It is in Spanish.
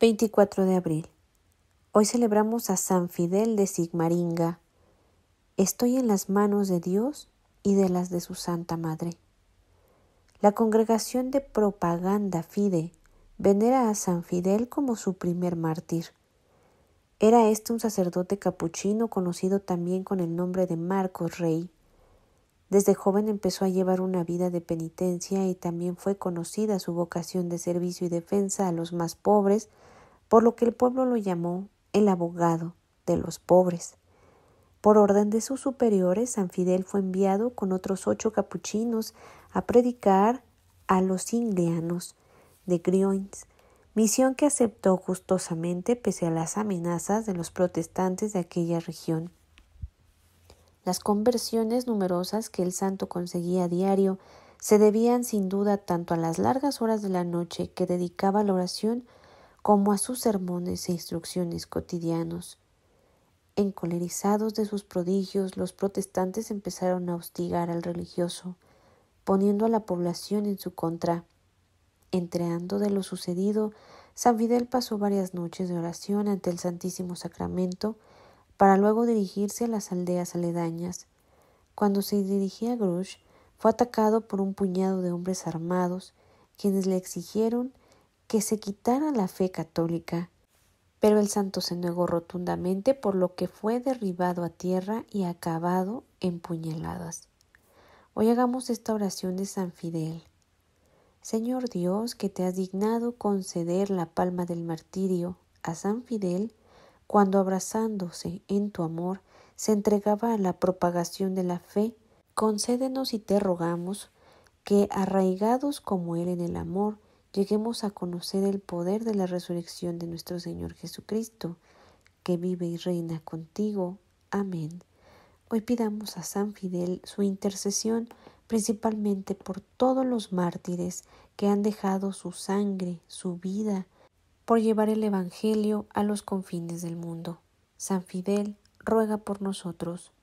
24 de abril. Hoy celebramos a San Fidel de Sigmaringa. Estoy en las manos de Dios y de las de su Santa Madre. La congregación de propaganda Fide venera a San Fidel como su primer mártir. Era este un sacerdote capuchino conocido también con el nombre de Marcos Rey. Desde joven empezó a llevar una vida de penitencia y también fue conocida su vocación de servicio y defensa a los más pobres, por lo que el pueblo lo llamó el abogado de los pobres. Por orden de sus superiores, San Fidel fue enviado con otros ocho capuchinos a predicar a los indianos de Grioins, misión que aceptó gustosamente pese a las amenazas de los protestantes de aquella región. Las conversiones numerosas que el santo conseguía a diario se debían sin duda tanto a las largas horas de la noche que dedicaba a la oración como a sus sermones e instrucciones cotidianos. Encolerizados de sus prodigios, los protestantes empezaron a hostigar al religioso, poniendo a la población en su contra. Entreando de lo sucedido, San Fidel pasó varias noches de oración ante el Santísimo Sacramento para luego dirigirse a las aldeas aledañas. Cuando se dirigía a Grush, fue atacado por un puñado de hombres armados, quienes le exigieron que se quitara la fe católica, pero el santo se negó rotundamente por lo que fue derribado a tierra y acabado en puñaladas. Hoy hagamos esta oración de San Fidel. Señor Dios, que te has dignado conceder la palma del martirio a San Fidel, cuando abrazándose en tu amor se entregaba a la propagación de la fe, concédenos y te rogamos que, arraigados como él en el amor, lleguemos a conocer el poder de la resurrección de nuestro Señor Jesucristo, que vive y reina contigo. Amén. Hoy pidamos a San Fidel su intercesión principalmente por todos los mártires que han dejado su sangre, su vida, por llevar el Evangelio a los confines del mundo. San Fidel ruega por nosotros.